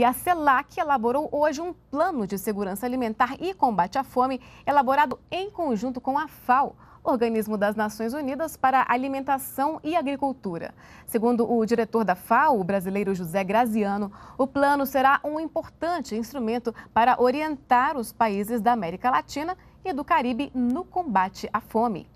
E a CELAC elaborou hoje um plano de segurança alimentar e combate à fome, elaborado em conjunto com a FAO. Organismo das Nações Unidas para Alimentação e Agricultura. Segundo o diretor da FAO, o brasileiro José Graziano, o plano será um importante instrumento para orientar os países da América Latina e do Caribe no combate à fome.